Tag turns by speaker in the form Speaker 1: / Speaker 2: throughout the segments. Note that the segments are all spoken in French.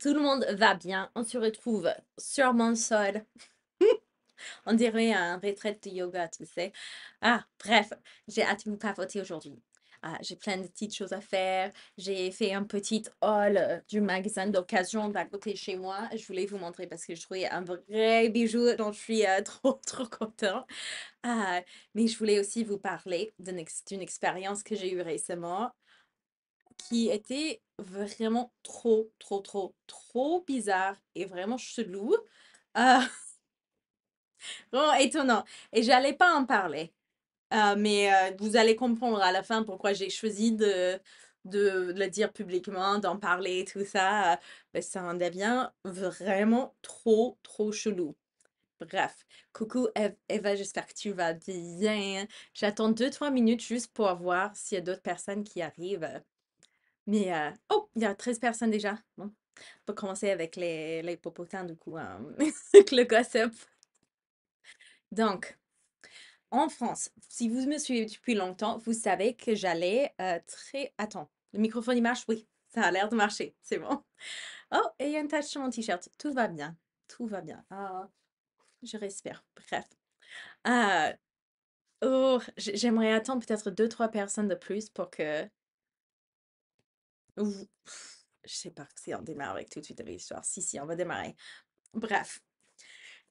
Speaker 1: tout le monde va bien. On se retrouve sur mon sol. On dirait un retraite de yoga, tu sais. Ah, bref, j'ai hâte de vous aujourd'hui. Ah, j'ai plein de petites choses à faire. J'ai fait un petit haul euh, du magasin d'occasion d'à côté chez moi. Je voulais vous montrer parce que je trouvais un vrai bijou dont je suis euh, trop, trop content. Ah, mais je voulais aussi vous parler d'une expérience que j'ai eue récemment qui était vraiment trop, trop, trop, trop bizarre et vraiment chelou. Ah! vraiment étonnant. Et j'allais pas en parler. Ah, mais euh, vous allez comprendre à la fin pourquoi j'ai choisi de, de, le dire publiquement, d'en parler, tout ça. mais ben, ça en devient vraiment trop, trop chelou. Bref, coucou Eva, j'espère que tu vas bien. J'attends 2-3 minutes juste pour voir s'il y a d'autres personnes qui arrivent. Mais, euh, oh, il y a 13 personnes déjà. Bon. On peut commencer avec les, les popotins, du coup, hein, avec le gossip. Donc, en France, si vous me suivez depuis longtemps, vous savez que j'allais euh, très... Attends, le microphone, il marche Oui, ça a l'air de marcher, c'est bon. Oh, et il y a une tache sur mon t-shirt. Tout va bien, tout va bien. Ah, je respire, bref. Ah, oh, J'aimerais attendre peut-être deux, trois personnes de plus pour que je Je sais pas si on démarre avec tout de suite avec l'histoire. Si, si, on va démarrer. Bref.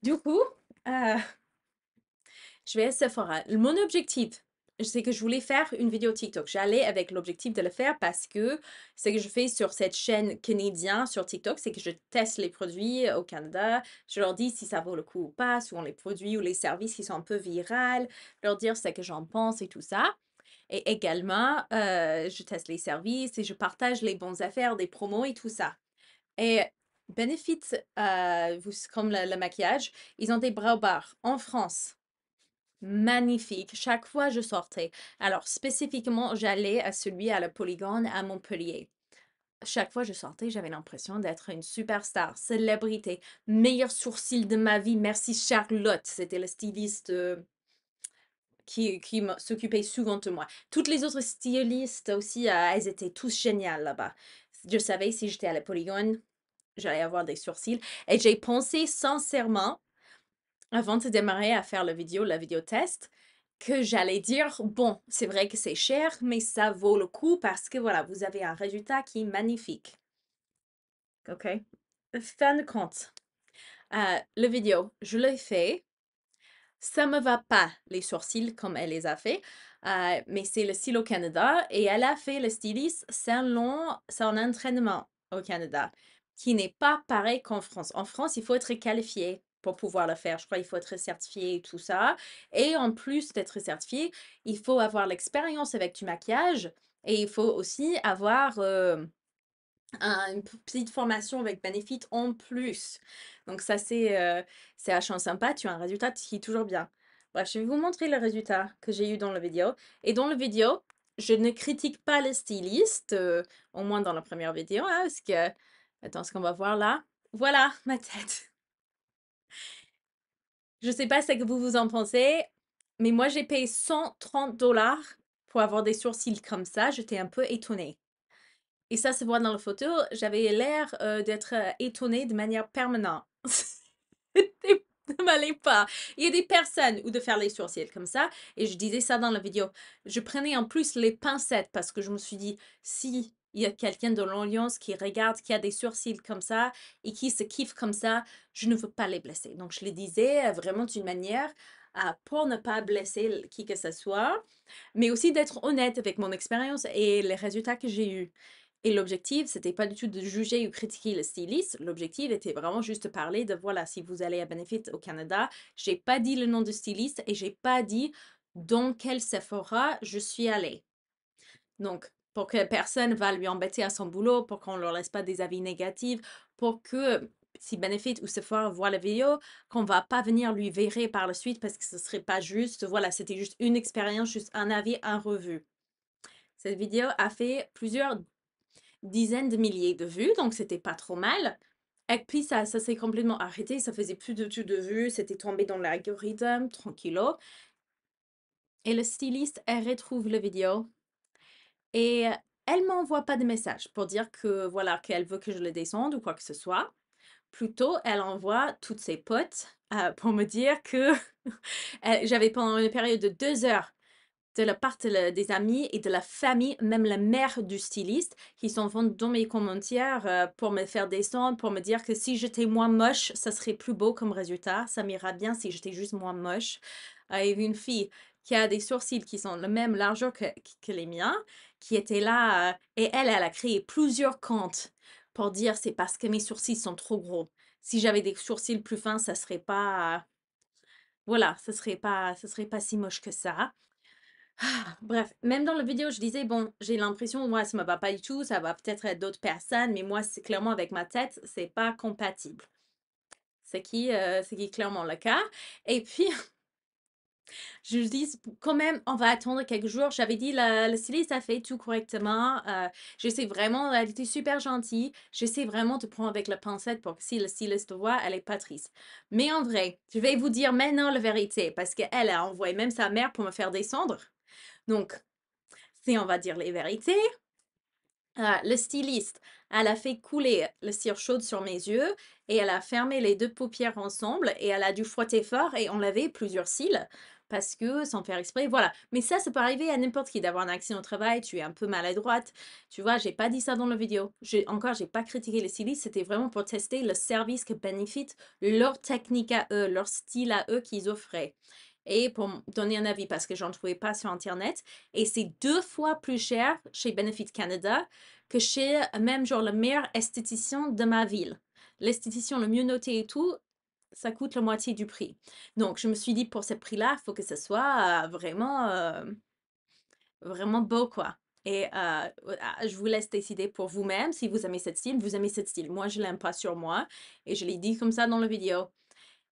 Speaker 1: Du coup, euh, je vais à Sephora. Mon objectif, c'est que je voulais faire une vidéo TikTok. J'allais avec l'objectif de le faire parce que ce que je fais sur cette chaîne canadienne sur TikTok, c'est que je teste les produits euh, au Canada. Je leur dis si ça vaut le coup ou pas, souvent les produits ou les services qui sont un peu virales, leur dire ce que j'en pense et tout ça. Et également, euh, je teste les services et je partage les bonnes affaires, des promos et tout ça. Et Benefit, euh, comme le, maquillage, ils ont des bras bars en France. Magnifique. Chaque fois, je sortais. Alors, spécifiquement, j'allais à celui à la Polygone à Montpellier. Chaque fois, je sortais, j'avais l'impression d'être une superstar, célébrité. Meilleur sourcil de ma vie. Merci, Charlotte. C'était le styliste. Euh, qui, qui s'occupaient souvent de moi. Toutes les autres stylistes aussi, ah, elles étaient tous géniales là-bas. Je savais si j'étais à la polygone, j'allais avoir des sourcils. Et j'ai pensé sincèrement, avant de démarrer à faire la vidéo, la vidéo test, que j'allais dire, bon, c'est vrai que c'est cher, mais ça vaut le coup parce que voilà, vous avez un résultat qui est magnifique. OK? Fin de compte, euh, le vidéo, je l'ai fait ça me va pas les sourcils comme elle les a fait, mais c'est le style au Canada et elle a fait le styliste selon son entraînement au Canada, qui n'est pas pareil qu'en France. En France, il faut être qualifié pour pouvoir le faire. Je crois qu'il faut être certifié et tout ça. Et en plus d'être certifié, il faut avoir l'expérience avec du maquillage et il faut aussi avoir une petite formation avec Benefit en plus. Donc ça, c'est euh, c'est un sympa, tu as un résultat qui est toujours bien. Bref, je vais vous montrer le résultat que j'ai eu dans la vidéo. Et dans la vidéo, je ne critique pas les stylistes, euh, au moins dans la première vidéo, hein, parce que... Attends, ce qu'on va voir là. Voilà, ma tête. je ne sais pas ce que vous vous en pensez, mais moi, j'ai payé 130 dollars pour avoir des sourcils comme ça. J'étais un peu étonnée. Et ça se voit dans la photo, j'avais l'air euh, d'être étonnée de manière permanente ne pas. Il y a des personnes ou de faire les sourcils comme ça. Et je disais ça dans la vidéo. Je prenais en plus les pincettes parce que je me suis dit, si il y a quelqu'un de l'alliance qui regarde, qui a des sourcils comme ça et qui se kiffe comme ça, je ne veux pas les blesser. Donc, je les disais euh, vraiment d'une manière pour ne pas blesser qui que ce soit, mais aussi d'être honnête avec mon expérience et les résultats que j'ai eus. Et l'objectif, c'était pas du tout de juger ou critiquer le styliste. L'objectif était vraiment juste de parler de voilà, si vous allez à Benefit au Canada, j'ai pas dit le nom du styliste et j'ai pas dit dans quel Sephora je suis allée. Donc, pour que personne va lui embêter à son boulot, pour qu'on ne leur laisse pas des avis négatifs, pour que si Benefit ou Sephora voient la vidéo, qu'on va pas venir lui verrer par la suite parce que ce serait pas juste. Voilà, c'était juste une expérience, juste un avis, un revue. Cette vidéo a fait plusieurs dizaines de milliers de vues, donc c'était pas trop mal. Et puis ça, s'est complètement arrêté, ça faisait plus de de vues, c'était tombé dans l'algorithme, tranquillo. Et le styliste, elle retrouve le vidéo et euh, elle m'envoie pas de message pour dire que voilà qu'elle veut que je le descende ou quoi que ce soit. Plutôt, elle envoie toutes ses potes euh, pour me dire que j'avais pendant une période de deux heures de la part des amis et de la famille, même la mère du styliste, qui s'en vont dans mes commentaires euh, pour me faire descendre, pour me dire que si j'étais moins moche, ça serait plus beau comme résultat, ça m'ira bien si j'étais juste moins moche. Euh, et une fille qui a des sourcils qui sont la même largeur que, que les miens, qui était là, euh, et elle, elle a créé plusieurs comptes pour dire c'est parce que mes sourcils sont trop gros. Si j'avais des sourcils plus fins, ça serait pas... Voilà, ça serait pas, ça serait pas si moche que ça. Bref, même dans la vidéo, je disais, bon, j'ai l'impression, moi, ça me va pas du tout, ça va peut-être être, d'autres personnes, mais moi, c'est clairement avec ma tête, c'est pas compatible. Ce qui, euh, qui est clairement le cas. Et puis, je dis quand même, on va attendre quelques jours. J'avais dit, le, styliste a fait tout correctement. Euh, je sais vraiment, elle était super gentille. J'essaie vraiment de prendre avec la pincette pour que si le styliste voit, elle est pas triste. Mais en vrai, je vais vous dire maintenant la vérité parce qu'elle a envoyé même sa mère pour me faire descendre. Donc, si on va dire les vérités, euh, le styliste, elle a fait couler le cire chaude sur mes yeux et elle a fermé les deux paupières ensemble et elle a dû frotter fort et enlever plusieurs cils parce que sans faire exprès, voilà. Mais ça, ça peut arriver à n'importe qui d'avoir un accident au travail, tu es un peu maladroite. Tu vois, j'ai pas dit ça dans la vidéo. Encore, j'ai pas critiqué les stylistes, c'était vraiment pour tester le service que bénéficient leur technique à eux, leur style à eux qu'ils offraient et pour donner un avis parce que j'en trouvais pas sur Internet. Et c'est deux fois plus cher chez Benefit Canada que chez même genre le meilleur esthéticien de ma ville. L'esthéticien le mieux noté et tout, ça coûte la moitié du prix. Donc je me suis dit pour ce prix-là, il faut que ce soit euh, vraiment, euh, vraiment beau quoi. Et euh, ah, je vous laisse décider pour vous-même si vous aimez cette style. Vous aimez cette style. Moi, je l'aime pas sur moi. Et je l'ai dit comme ça dans la vidéo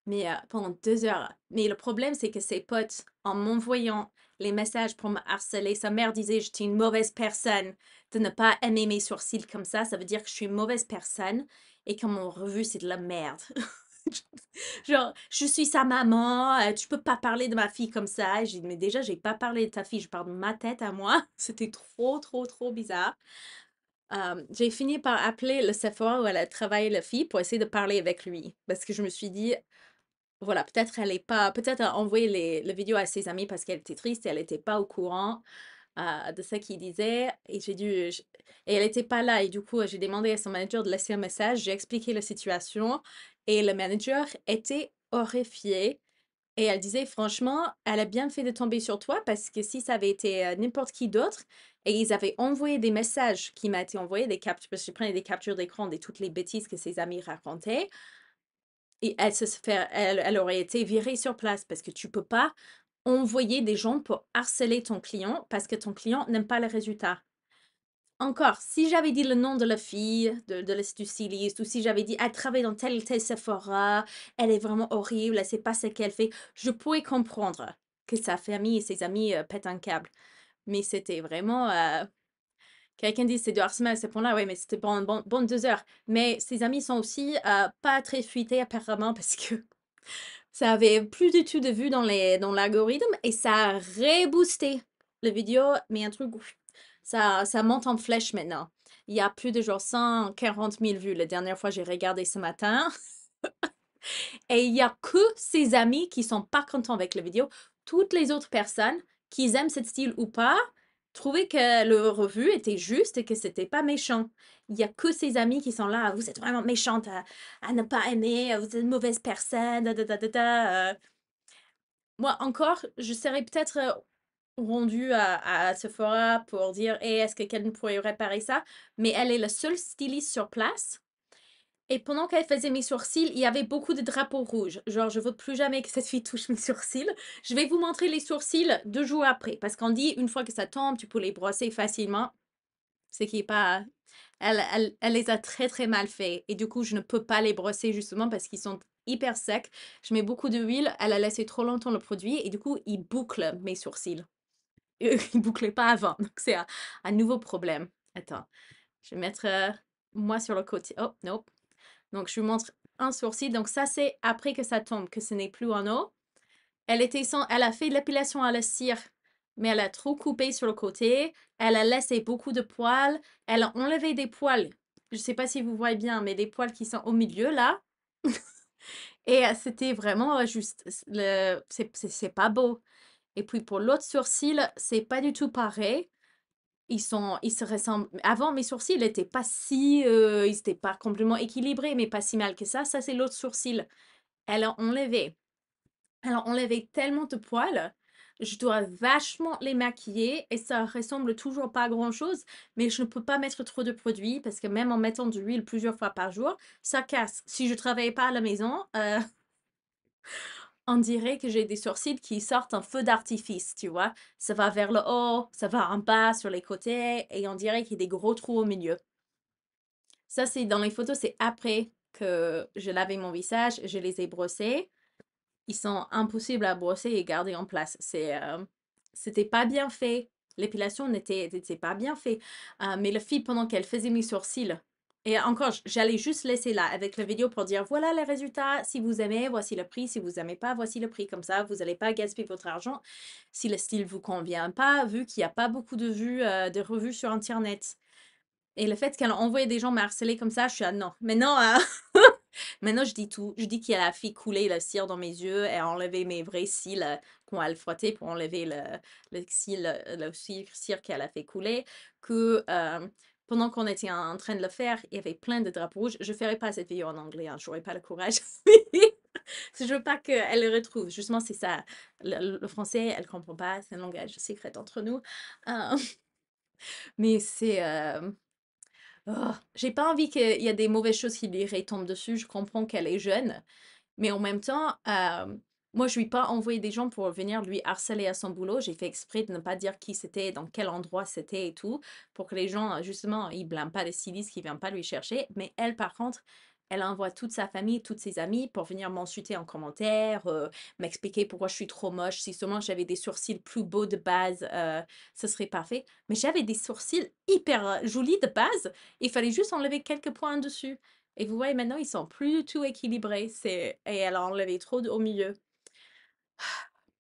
Speaker 1: mais pendant deux heures. Mais le problème, c'est que ses potes, en m'envoyant les messages pour me harceler, sa mère disait j'étais une mauvaise personne de ne pas aimer mes sourcils comme ça. Ça veut dire que je suis une mauvaise personne et que mon revue, c'est de la merde. Genre, je suis sa maman, tu peux pas parler de ma fille comme ça. J'ai mais déjà, j'ai pas parlé de ta fille, je parle de ma tête à moi. C'était trop, trop, trop bizarre. j'ai fini par appeler le Sephora où elle a travaillé la fille pour essayer de parler avec lui. Parce que je me suis dit, voilà, peut-être elle est pas, peut-être a envoyé les, la vidéo à ses amis parce qu'elle était triste et elle n'était pas au courant ah, de ce qu'il disait. Et j'ai dû, et elle n'était pas là. Et du coup, j'ai demandé à son manager de laisser un message. J'ai expliqué la situation et le manager était horrifié. Et elle disait, franchement, elle a bien fait de tomber sur toi parce que si ça avait été euh, n'importe qui d'autre, et ils avaient envoyé des messages qui m'ont été envoyés, des captures, parce que je prenais des captures d'écran de toutes les bêtises que ses amis racontaient, elle, aurait été virée sur place parce que tu peux pas envoyer des gens pour harceler ton client parce que ton client n'aime pas le résultat. Encore, si j'avais dit le nom de la fille, de, de ou si j'avais dit elle travaille dans tel tel Sephora, elle est vraiment horrible, elle sait pas ce qu'elle fait, je pourrais comprendre que sa famille et ses amis euh, pètent un câble. Mais c'était vraiment euh, Quelqu'un dit c'est deux harcèlement à ce point-là, oui, mais c'était bon, bon, deux heures. Mais ses amis sont aussi euh, pas très fuités apparemment parce que ça avait plus du tout de vues dans l'algorithme dans et ça a reboosté la vidéo, mais un truc, ça, ça monte en flèche maintenant. Il y a plus de genre 140 000 vues. La dernière fois, j'ai regardé ce matin. et il y a que ses amis qui sont pas contents avec la vidéo. Toutes les autres personnes, qu'ils aiment ce style ou pas, Trouver que le revue était juste et que c'était pas méchant. Il y a que ses amis qui sont là. Vous êtes vraiment méchante à, ne pas aimer, vous êtes une mauvaise personne. Euh. Moi encore, je serais peut-être euh, rendue à, à Sephora pour dire eh, est-ce que ne pourrait réparer ça Mais elle est la seule styliste sur place et pendant qu'elle faisait mes sourcils, il y avait beaucoup de drapeaux rouges. Genre, je veux plus jamais que cette fille touche mes sourcils. Je vais vous montrer les sourcils deux jours après. Parce qu'on dit, une fois que ça tombe, tu peux les brosser facilement. Ce qui est pas... Elle, elle, elle, les a très, très mal fait. Et du coup, je ne peux pas les brosser justement parce qu'ils sont hyper secs. Je mets beaucoup d'huile. Elle a laissé trop longtemps le produit. Et du coup, ils bouclent mes sourcils. Ils ne bouclaient pas avant. Donc, c'est un, nouveau problème. Attends. Je vais mettre... Euh, moi sur le côté. Oh, non. Donc, je vous montre un sourcil. Donc, ça, c'est après que ça tombe, que ce n'est plus en eau. Elle, était sans... elle a fait l'épilation à la cire, mais elle a trop coupé sur le côté. Elle a laissé beaucoup de poils. Elle a enlevé des poils. Je ne sais pas si vous voyez bien, mais des poils qui sont au milieu, là. Et euh, c'était vraiment euh, juste... C'est pas beau. Et puis, pour l'autre sourcil, c'est pas du tout pareil ils sont ils se ressemblent avant mes sourcils n'étaient pas si euh, ils n'étaient pas complètement équilibrés mais pas si mal que ça ça c'est l'autre sourcil elle on enlevé Alors, on enlevé tellement de poils je dois vachement les maquiller et ça ressemble toujours pas à grand chose mais je ne peux pas mettre trop de produits parce que même en mettant de l'huile plusieurs fois par jour ça casse si je travaillais pas à la maison euh, on dirait que j'ai des sourcils qui sortent un feu d'artifice, tu vois. Ça va vers le haut, ça va en bas, sur les côtés, et on dirait qu'il y a des gros trous au milieu. Ça, c'est dans les photos, c'est après que je lavais mon visage, je les ai brossés. Ils sont impossibles à brosser et garder en place. C'est, euh, c'était pas bien fait. L'épilation n'était pas bien fait. Euh, mais la fille pendant qu'elle faisait mes sourcils, et encore, j'allais juste laisser là avec la vidéo pour dire voilà le résultat. Si vous aimez, voici le prix. Si vous n'aimez pas, voici le prix. Comme ça, vous n'allez pas gaspiller votre argent si le style vous convient pas, vu qu'il n'y a pas beaucoup de vues, euh, de revues sur Internet. Et le fait qu'elle a envoyé des gens me harceler comme ça, je suis à non. Maintenant, hein. Maintenant, je dis tout. Je dis qu'elle a fait couler le cire dans mes yeux et enlever mes vrais cils euh, qu'on a le frotter pour enlever le, le, cire, qu'elle a fait couler. Que. Euh, pendant qu'on était en train de le faire, il y avait plein de drapeaux rouges. Je ne ferai pas cette vidéo en anglais, hein, je n'aurai pas le courage. je veux pas qu'elle le retrouve. Justement, c'est ça. Le, français, elle ne comprend pas. C'est un langage secret entre nous. Euh, mais c'est... Euh, oh, J'ai pas envie qu'il y ait des mauvaises choses qui lui retombent dessus. Je comprends qu'elle est jeune. Mais en même temps, euh, moi, je lui ai pas envoyé des gens pour venir lui harceler à son boulot. J'ai fait exprès de ne pas dire qui c'était, dans quel endroit c'était et tout, pour que les gens, euh, justement, ils blâment pas les stylistes qui viennent pas lui chercher. Mais elle, par contre, elle envoie toute sa famille, toutes ses amies pour venir m'insulter en commentaire, euh, m'expliquer pourquoi je suis trop moche. Si seulement j'avais des sourcils plus beaux de base, euh, ce serait parfait. Mais j'avais des sourcils hyper jolis de base. Il fallait juste enlever quelques points dessus. Et vous voyez, maintenant, ils sont plus du tout équilibrés. Et elle a enlevé trop au milieu.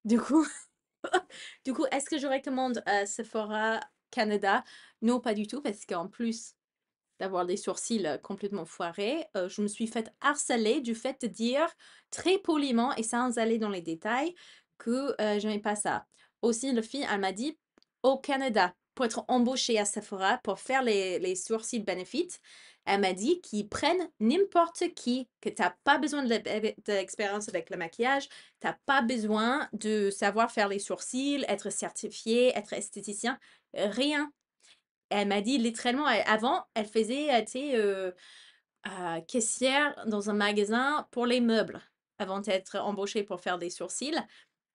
Speaker 1: Du coup, du coup, est-ce que je recommande euh, Sephora Canada? Non, pas du tout, parce qu'en plus d'avoir des sourcils euh, complètement foirés, euh, je me suis faite harceler du fait de dire très poliment et sans aller dans les détails que je n'aimais pas ça. Aussi, le fille, elle m'a dit au Canada pour être embauchée à Sephora pour faire les, les sourcils Benefit » elle m'a dit qu'ils prennent n'importe qui, que tu n'as pas besoin de avec le maquillage, tu n'as pas besoin de savoir faire les sourcils, être certifié, être esthéticien, rien. Elle m'a dit littéralement, avant, elle faisait, euh, tu euh, euh, caissière dans un magasin pour les meubles, avant d'être embauchée pour faire des sourcils.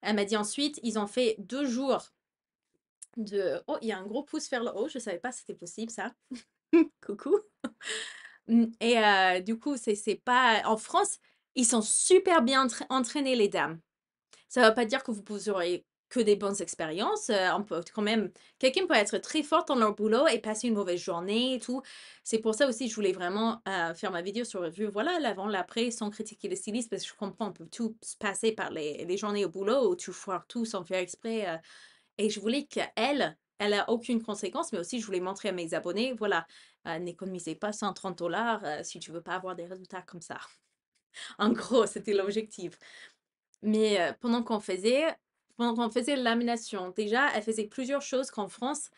Speaker 1: Elle m'a dit ensuite, ils ont fait deux jours de... Oh, il y a un gros pouce vers le haut, je ne savais pas si c'était possible ça. Coucou. Mmh, et du coup, c'est pas... En France, ils sont super bien entraînés, les dames. Ça va pas dire que vous aurez que des bonnes expériences. on peut quand même... Quelqu'un peut être très fort dans leur boulot et passer une mauvaise journée et tout. C'est pour ça aussi je voulais vraiment faire ma vidéo sur revue voilà, l'avant, l'après, sans critiquer les stylistes, parce que je comprends, on peut tout se passer par les, journées au boulot où tu foires tout sans faire exprès. et je voulais qu'elle elle n'a aucune conséquence, mais aussi je voulais montrer à mes abonnés, voilà, euh, n'économisez pas 130 dollars euh, si tu veux pas avoir des résultats comme ça. en gros, c'était l'objectif. Mais euh, pendant qu'on faisait, pendant qu'on faisait lamination, déjà, elle faisait plusieurs choses qu'en France,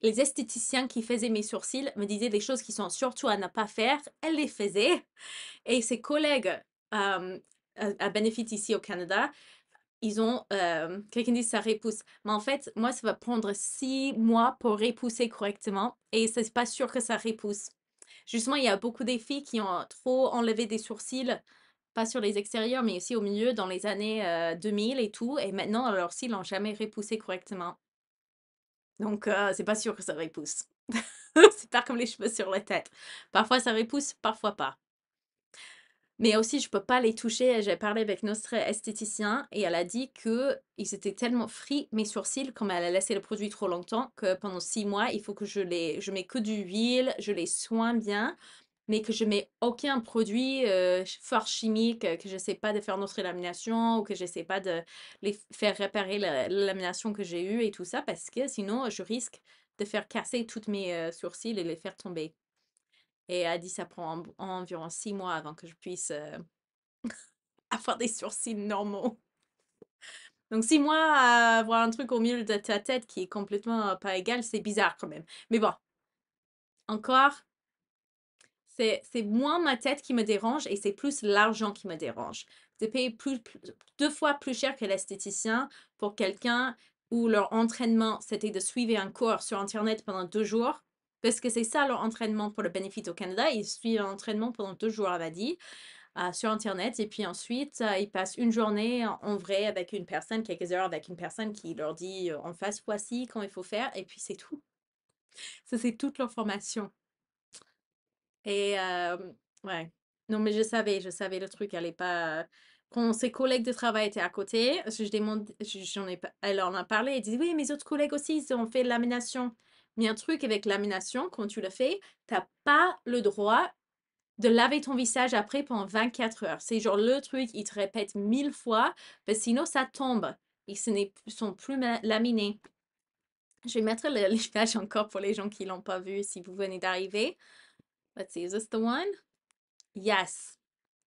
Speaker 1: les esthéticiens qui faisaient mes sourcils me disaient des choses qui sont surtout à ne pas faire. Elle les faisait. Et ses collègues à Benefit ici au Canada ils ont, euh, quelqu'un dit ça repousse. Mais en fait, moi, ça va prendre six mois pour repousser correctement et c'est pas sûr que ça repousse. Justement, il y a beaucoup de filles qui ont trop enlevé des sourcils, pas sur les extérieurs, mais aussi au milieu dans les années 2000 euh, et tout. Et maintenant, leurs cils n'ont jamais repoussé correctement. Donc, euh, c'est pas sûr que ça repousse. c'est pas comme les cheveux sur la tête. Parfois, ça repousse, parfois pas. Mais aussi, je ne peux pas les toucher. J'ai parlé avec notre esthéticien et elle a dit que ils étaient tellement frits, mes sourcils, comme elle a laissé le produit trop longtemps, que pendant six mois, il faut que je les, je mets que du huile, je les soigne bien, mais que je mets aucun produit euh, fort chimique, euh, que je sais pas de faire notre lamination ou que je sais pas de les faire réparer la, lamination que j'ai eue et tout ça, parce que sinon, je risque de faire casser tous mes euh, sourcils et les faire tomber. Et elle a dit ça prend environ six mois avant que je puisse euh, avoir des sourcils normaux. Donc six mois à avoir un truc au milieu de ta tête qui est complètement euh, pas égal, c'est bizarre quand même. Mais bon, encore, c'est moins ma tête qui me dérange et c'est plus l'argent qui me dérange. De payer plus, deux fois plus cher que l'esthéticien pour quelqu'un où leur entraînement, c'était de suivre un cours sur Internet pendant deux jours parce que c'est ça leur entraînement pour le bénéfice au Canada. Ils suivent l'entraînement entraînement pendant deux jours à Badi euh, sur Internet. Et puis ensuite, euh, ils passent une journée en vrai avec une personne, quelques heures avec une personne qui leur dit euh, en face, voici quand il faut faire. Et puis c'est tout. Ça, c'est toute leur formation. Et ouais. Non, mais je savais, je savais le truc n'est pas quand ses collègues de travail étaient à côté, je demande, j'en ai, elle en a parlé, elle dit oui, mes autres collègues aussi, ils ont fait de l'aménation. Mais un truc avec lamination, quand tu le fais, tu n'as pas le droit de laver ton visage après pendant 24 heures. C'est genre le truc, il te répète mille fois, parce que sinon ça tombe et ce ne sont plus laminés. Je vais mettre l'image encore pour les gens qui ne l'ont pas vu si vous venez d'arriver. Let's see, is this the one? Yes.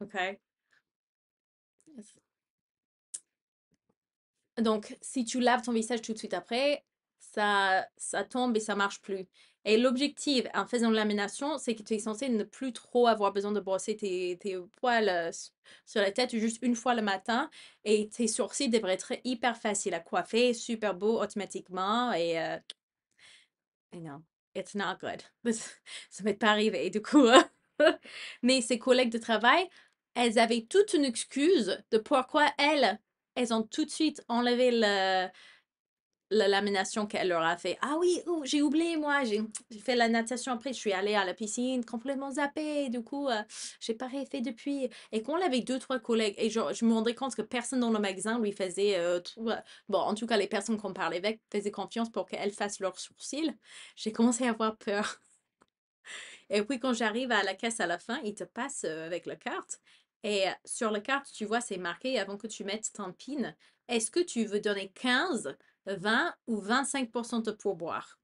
Speaker 1: OK. Donc, si tu laves ton visage tout de suite après, ça, tombe et ça marche plus. Et l'objectif en faisant lamination, c'est que tu es censé ne plus trop avoir besoin de brosser tes, poils euh, sur la tête juste une fois le matin. Et tes sourcils devraient être hyper faciles à coiffer, super beaux automatiquement. Et euh, non it's not good. ça m'est pas arrivé et du coup. mais ses collègues de travail, elles avaient toute une excuse de pourquoi elles, elles ont tout de suite enlevé le, la lamination qu'elle leur a fait. Ah oui, j'ai oublié, moi, j'ai fait la natation après, je suis allée à la piscine complètement zappée, du coup, je euh, j'ai pas refait depuis. Et quand on deux, trois collègues, et genre, je me rendais compte que personne dans le magasin lui faisait, euh, euh, bon, en tout cas, les personnes qu'on parlait avec faisaient confiance pour qu'elles fassent leurs sourcils, j'ai commencé à avoir peur. et puis, quand j'arrive à la caisse à la fin, ils te passent avec la carte. Et sur la carte, tu vois, c'est marqué avant que tu mettes ton PIN. Est-ce que tu veux donner 15 20 ou 25 de pourboire.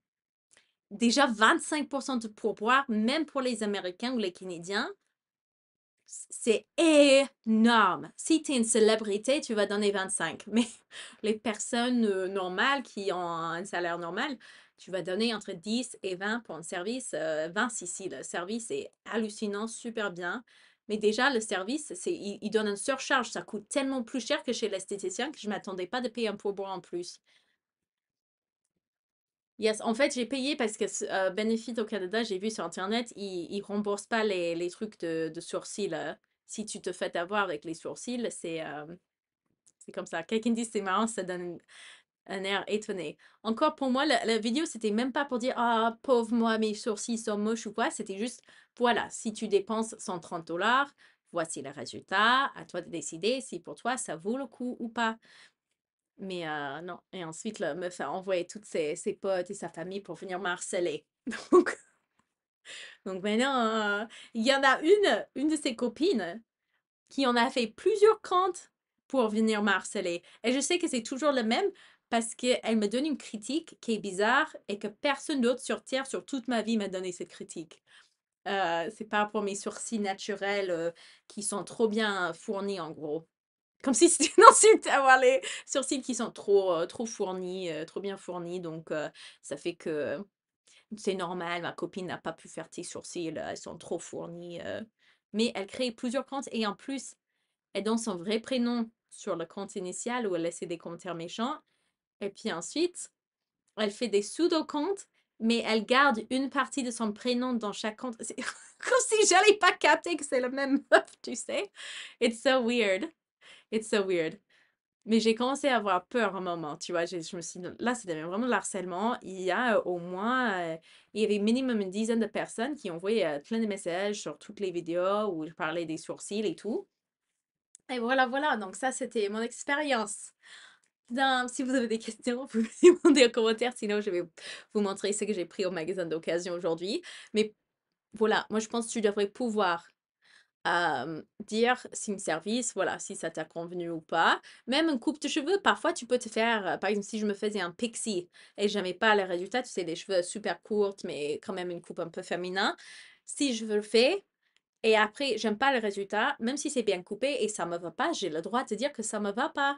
Speaker 1: Déjà 25 de pourboire, même pour les Américains ou les Canadiens, c'est énorme. Si tu es une célébrité, tu vas donner 25. Mais les personnes euh, normales qui ont un salaire normal, tu vas donner entre 10 et 20 pour un service. 20 euh, ici, le service est hallucinant, super bien. Mais déjà, le service, c'est, il, donne une surcharge. Ça coûte tellement plus cher que chez l'esthéticien que je ne m'attendais pas de payer un pourboire en plus en fait, j'ai payé parce que euh, Benefit au Canada, j'ai vu sur Internet, ils, ne remboursent pas les, les trucs de, de sourcils. Euh. Si tu te fais avoir avec les sourcils, c'est euh, c'est comme ça. Quelqu'un dit c'est marrant, ça donne un air étonné. Encore pour moi, la, la vidéo, c'était même pas pour dire Ah, pauvre moi, mes sourcils sont moches ou quoi. C'était juste Voilà, si tu dépenses 130 dollars, voici le résultat. À toi de décider si pour toi ça vaut le coup ou pas. Mais non. Et ensuite, la meuf a envoyé toutes ses, ses, potes et sa famille pour venir m'harceler Donc, donc maintenant, ben hein, il y en a une, une de ses copines, qui en a fait plusieurs comptes pour venir m'harceler Et je sais que c'est toujours le même parce qu'elle me donne une critique qui est bizarre et que personne d'autre sur Terre, sur toute ma vie, m'a donné cette critique. c'est pas pour mes sourcils naturels qui sont trop bien fournis en gros comme si c'était une insulte avoir les sourcils qui sont trop, euh, trop fournis, euh, trop bien fournis. Donc, euh, ça fait que c'est normal, ma copine n'a pas pu faire tes sourcils, elles sont trop fournis. Mais elle crée plusieurs comptes et en plus, elle donne son vrai prénom sur le compte initial où elle laissait des commentaires méchants. Et puis ensuite, elle fait des pseudo-comptes, mais elle garde une partie de son prénom dans chaque compte. comme si j'allais pas capter que c'est la même meuf, tu sais. It's so weird. It's so weird. Mais j'ai commencé à avoir peur un moment, tu vois. Je, me suis dit, là, c'était vraiment de l'harcèlement. Il y a euh, au moins, euh, il y avait minimum une dizaine de personnes qui envoyaient envoyé euh, plein de messages sur toutes les vidéos où je parlais des sourcils et tout. Et voilà, voilà. Donc, ça, c'était mon expérience. si vous avez des questions, vous pouvez me demander en commentaire. Sinon, je vais vous montrer ce que j'ai pris au magasin d'occasion aujourd'hui. Mais voilà, moi, je pense que tu devrais pouvoir dire si me service, voilà, si ça t'a convenu ou pas. Même une coupe de cheveux, parfois tu peux te faire, par exemple, si je me faisais un pixie et n'aimais pas le résultat, tu sais, des cheveux super courts, mais quand même une coupe un peu féminin. Si je le fais et après, j'aime pas le résultat, même si c'est bien coupé et ça me va pas, j'ai le droit de dire que ça me va pas.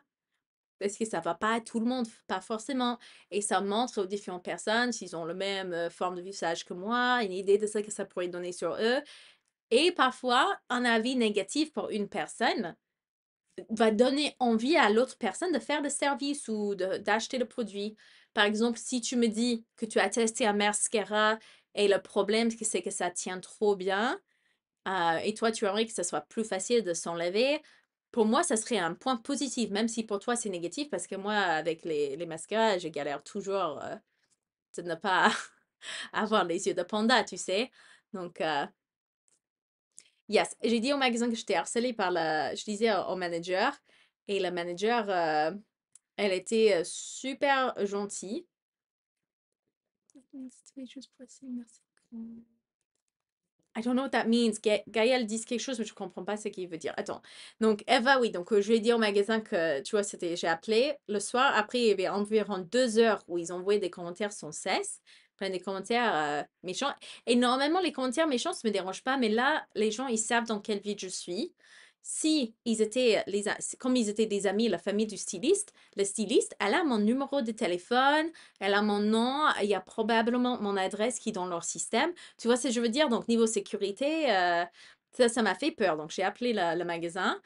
Speaker 1: Parce que ça va pas tout le monde, pas forcément. Et ça montre aux différentes personnes s'ils ont le même forme de visage que moi, une idée de ce que ça pourrait donner sur eux et parfois un avis négatif pour une personne va donner envie à l'autre personne de faire le service ou d'acheter le produit. Par exemple, si tu me dis que tu as testé un mascara et le problème c'est que ça tient trop bien et toi tu aimerais que ce soit plus facile de s'enlever, pour moi ça serait un point positif, même si pour toi c'est négatif parce que moi avec les, les mascaras je galère toujours de ne pas avoir les yeux de panda, tu sais. Donc, Yes, j'ai dit au magasin que j'étais harcelée par la. Je disais au manager et la manager, euh, elle était super gentille. I don't know what that means. Ga Gaëlle dit quelque chose, mais je ne comprends pas ce qu'il veut dire. Attends. Donc, Eva, oui. Donc, je lui ai dit au magasin que, tu vois, c'était, j'ai appelé le soir. Après, il y avait environ deux heures où ils envoyaient des commentaires sans cesse plein des commentaires euh, méchants. Et normalement, les commentaires méchants, ça ne me dérange pas, mais là, les gens, ils savent dans quelle vie je suis. Si ils étaient, euh, les, comme ils étaient des amis, la famille du styliste, le styliste, elle a mon numéro de téléphone, elle a mon nom, il y a probablement mon adresse qui est dans leur système. Tu vois ce que je veux dire? Donc, niveau sécurité, euh, ça, ça m'a fait peur. Donc, j'ai appelé le magasin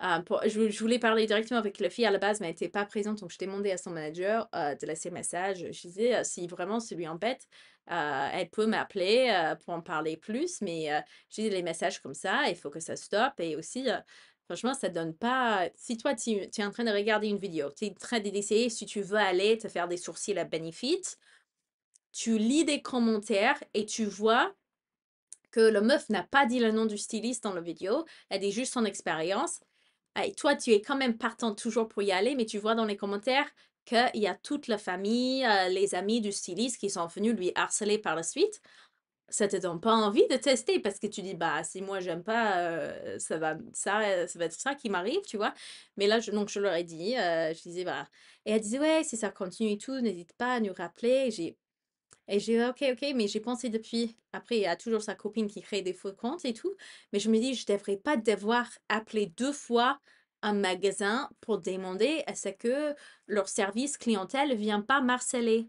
Speaker 1: ah, je, voulais parler directement avec la fille à la base, mais elle n'était pas présente, donc je demandé à son manager euh, de laisser un message. Je disais, euh, si vraiment ça lui embête, euh, elle peut m'appeler pour en parler plus, mais je disais, les messages comme ça, il faut que ça stoppe. Et aussi, franchement, ça ne donne pas. Si toi, tu, es en train de regarder une vidéo, tu es en train d'essayer, si tu veux aller te faire des sourcils à Benefit, tu lis des commentaires et tu vois que le meuf n'a pas dit le nom du styliste dans la vidéo, elle dit juste son expérience toi, tu es quand même partant toujours pour y aller, mais tu vois dans les commentaires qu'il y a toute la famille, euh, les amis du styliste qui sont venus lui harceler par la suite. Ça te donne pas envie de tester parce que tu dis bah si moi j'aime pas euh, ça va ça euh, ça va être ça qui m'arrive tu vois mais là je, donc je leur ai dit je disais bah et elle disait ouais si ça continue et tout n'hésite pas à nous rappeler j'ai et j'ai dit, ok, ok, mais j'ai pensé depuis. Après, il y a toujours sa copine qui crée des faux comptes et tout. Mais je me dis, je ne devrais pas devoir appeler deux fois un magasin pour demander à ce que leur service clientèle ne vient pas marceler.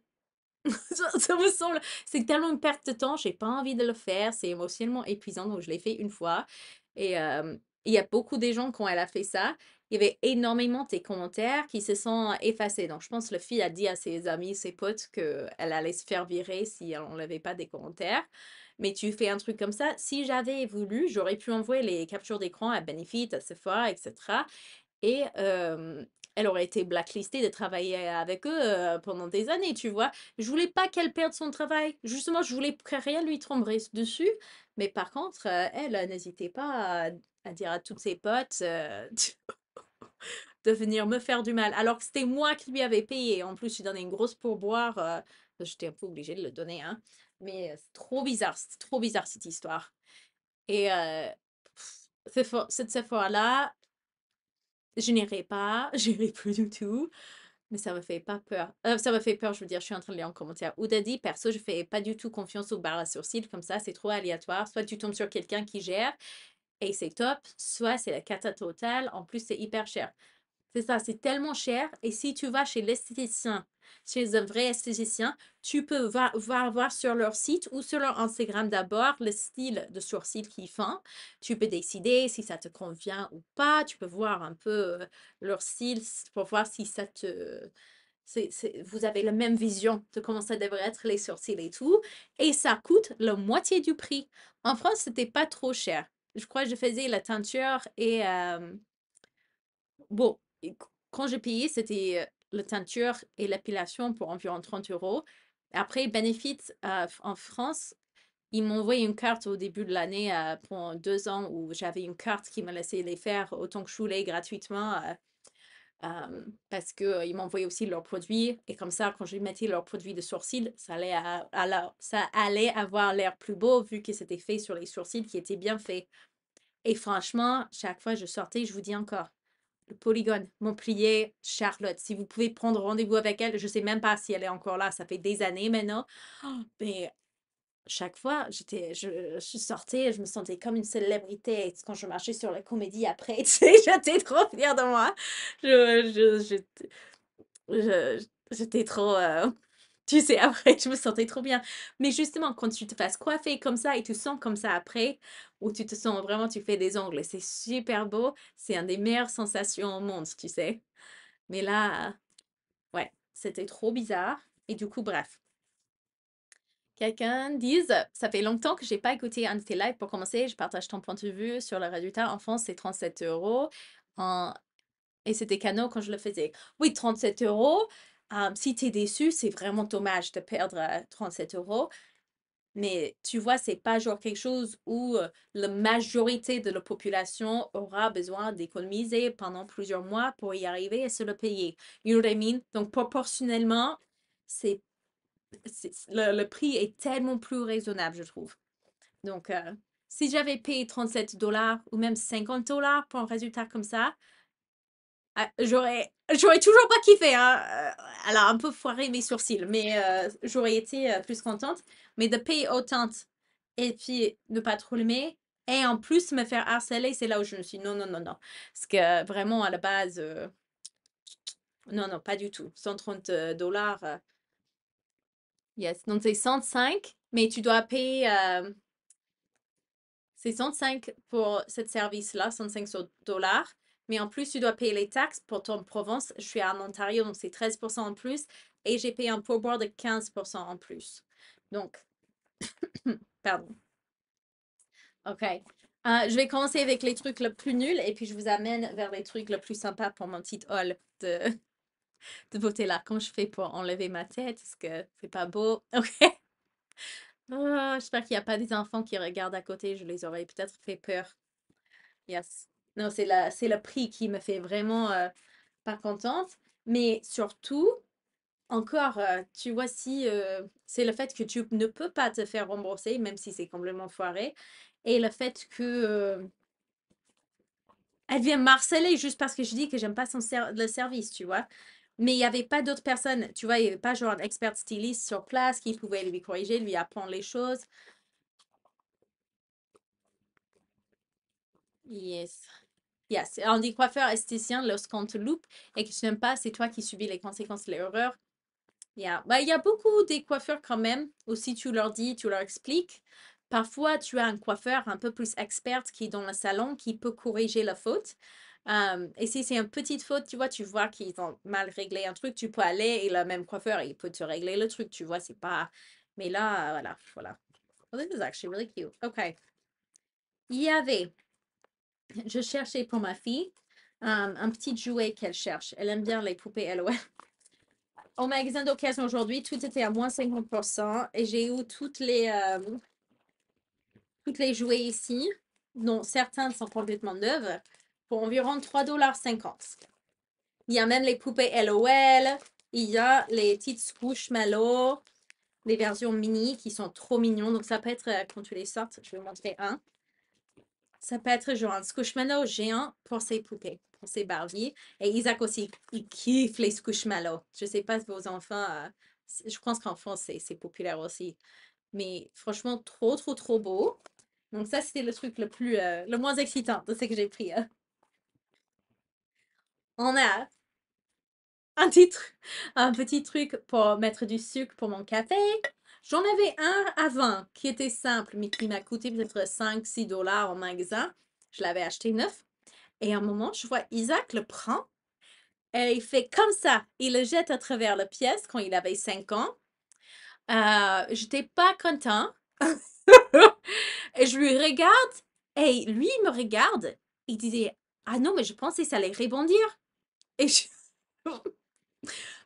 Speaker 1: ça, me semble, c'est tellement une perte de temps, j'ai pas envie de le faire, c'est émotionnellement épuisant, donc je l'ai fait une fois. Et il y a beaucoup de gens quand elle a fait ça, il y avait énormément de commentaires qui se sont euh, effacés. Donc, je pense que la fille a dit à ses amis, ses potes, qu'elle allait se faire virer si elle n'enlevait pas des commentaires. Mais tu fais un truc comme ça. Si j'avais voulu, j'aurais pu envoyer les captures d'écran à Benefit, à Sephora, etc. Et elle aurait été blacklistée de travailler avec eux euh, pendant des années, tu vois. Je voulais pas qu'elle perde son travail. Justement, je voulais rien lui tromper dessus. Mais par contre, euh, elle, n'hésitait pas à, dire à toutes ses potes, de venir me faire du mal, alors que c'était moi qui lui avais payé. En plus, je lui donné une grosse pourboire. Euh, j'étais un peu obligée de le donner, hein. Mais c'est trop bizarre, c'est trop bizarre cette histoire. Et cette fois là je n'irai pas, je n'irai plus du tout. Mais ça me fait pas peur. Euh, ça me fait peur, je veux dire, je suis en train de lire en commentaire. Oudadi perso, je fais pas du tout confiance aux bar à sourcils, comme ça, c'est trop aléatoire. Soit tu tombes sur quelqu'un qui gère, et c'est top, soit c'est la cata totale, en plus c'est hyper cher. C'est ça, c'est tellement cher. Et si tu vas chez l'esthéticien, chez un vrai esthéticien, tu peux voir sur leur site ou sur leur Instagram d'abord le style de sourcils qu'ils font. Tu peux décider si ça te convient ou pas. Tu peux voir un peu euh, leur style pour voir si ça te... vous avez la même vision de comment ça devrait être les sourcils et tout. Et ça coûte la moitié du prix. En France, c'était pas trop cher je crois que je faisais la teinture et bon, quand j'ai payé, c'était la teinture et l'épilation pour environ 30 euros. Après, Benefit en France, ils m'ont envoyé une carte au début de l'année pour deux ans où j'avais une carte qui me laissait les faire autant que je voulais gratuitement parce qu'ils m'envoyaient aussi leurs produits. Et comme ça, quand je mettais leurs produits de sourcils, ça allait, ça allait avoir l'air plus beau vu que c'était fait sur les sourcils qui étaient bien faits. Et franchement, chaque fois que je sortais, je vous dis encore, le polygone, mon Montpellier, Charlotte, si vous pouvez prendre rendez-vous avec elle, je ne sais même pas si elle est encore là, ça fait des années maintenant. Oh, mais chaque fois, j'étais, je, suis sortais, je me sentais comme une célébrité. Quand je marchais sur la comédie après, tu sais, j'étais trop fière de moi. Je, je, j'étais trop. Euh, tu sais, après, je me sentais trop bien. Mais justement, quand tu te fasses coiffer comme ça et tu sens comme ça après, où tu te sens vraiment, tu fais des ongles, c'est super beau. C'est une des meilleures sensations au monde, tu sais. Mais là, ouais, c'était trop bizarre. Et du coup, bref, quelqu'un dise Ça fait longtemps que je n'ai pas écouté un de tes Pour commencer, je partage ton point de vue sur le résultat. En France, c'est 37 euros. Et c'était canon quand je le faisais. Oui, 37 euros. si tu es déçu, c'est vraiment dommage de perdre 37 euh, euros. Mais tu vois, c'est pas genre quelque chose où euh, la majorité de la population aura besoin d'économiser pendant plusieurs mois pour y arriver et se le payer. You know what I mean? Donc, proportionnellement, c'est le, prix est tellement plus raisonnable, je trouve. Donc, euh, si j'avais payé 37 dollars ou même 50 dollars pour un résultat comme ça, ah, j'aurais, j'aurais toujours pas kiffé. Hein? Elle euh, un peu foiré mes sourcils, mais euh, j'aurais été plus contente. Mais de payer autant et puis ne pas trop le l'aimer, et en plus me faire harceler, c'est là où je me suis non, non, non, non. Parce que vraiment, à la base, non, non, pas du tout. 130 dollars Yes, donc c'est 105, mais tu dois payer. Euh, c'est 105 pour ce service-là, 105 dollars. Mais en plus, tu dois payer les taxes pour ton Provence, Je suis en Ontario, donc c'est 13% en plus. Et j'ai payé un pourboire de 15% en plus. Donc, pardon. OK. Euh, je vais commencer avec les trucs le plus nuls et puis je vous amène vers les trucs le plus sympas pour mon petit hall de, de voter là. Comment je fais pour enlever ma tête Parce que c'est pas beau. Ok. Oh, J'espère qu'il n'y a pas des enfants qui regardent à côté. Je les aurais peut-être fait peur. Yes. Non, c'est le prix qui me fait vraiment euh, pas contente. Mais surtout, encore, euh, tu vois, si euh, c'est le fait que tu ne peux pas te faire rembourser, même si c'est complètement foiré, et le fait que elle vient marceler juste parce que je dis que j'aime pas son le service, tu vois mais il n'y avait pas d'autres personnes, tu vois, il n'y avait pas genre d'expert styliste sur place qui pouvait lui corriger, lui apprendre les choses. Yes. Yes. On dit coiffeur esthéticien lorsqu'on te loupe et que tu n'aimes pas, c'est toi qui subis les conséquences les l'erreur. Yeah. Bah, il y a beaucoup des coiffeurs quand même. Aussi, tu leur dis, tu leur expliques. Parfois, tu as un coiffeur un peu plus expert qui est dans le salon, qui peut corriger la faute et si c'est une petite faute, tu vois, tu vois qu'ils ont mal réglé un truc, tu peux aller et le même coiffeur, il peut te régler le truc, tu vois, c'est pas. Mais là, voilà, voilà. this is actually really cute. OK. Il y avait, je cherchais pour ma fille un petit jouet qu'elle cherche. Elle aime bien les poupées LOL. Au magasin d'occasion aujourd'hui, tout était à moins 50% et j'ai eu toutes les, toutes les jouets ici, dont certains sont complètement neufs pour environ 3,50$. Il y a même les poupées LOL, il y a les petites couches Malo, les versions mini qui sont trop mignons. Donc ça peut être, euh, quand tu les sortes, je vais vous montrer un. Ça peut être genre un squishmallow géant pour ses poupées, pour ses Barbie. Et Isaac aussi, il kiffe les malo Je sais pas si vos enfants, euh, je pense qu'en France, c'est populaire aussi. Mais franchement, trop, trop, trop beau. Donc ça, c'était le truc le plus, euh, le moins excitant de ce que j'ai pris. Hein on a un titre, un petit truc pour mettre du sucre pour mon café. J'en avais un avant qui était simple, mais qui m'a coûté peut-être 5-6 dollars en magasin. Je l'avais acheté neuf. Et à un moment, je vois Isaac le prend et il fait comme ça. Il le jette à travers la pièce quand il avait 5 ans. Euh, je n'étais pas content. et je lui regarde et lui me regarde. Il disait Ah non, mais je pensais que ça allait rebondir.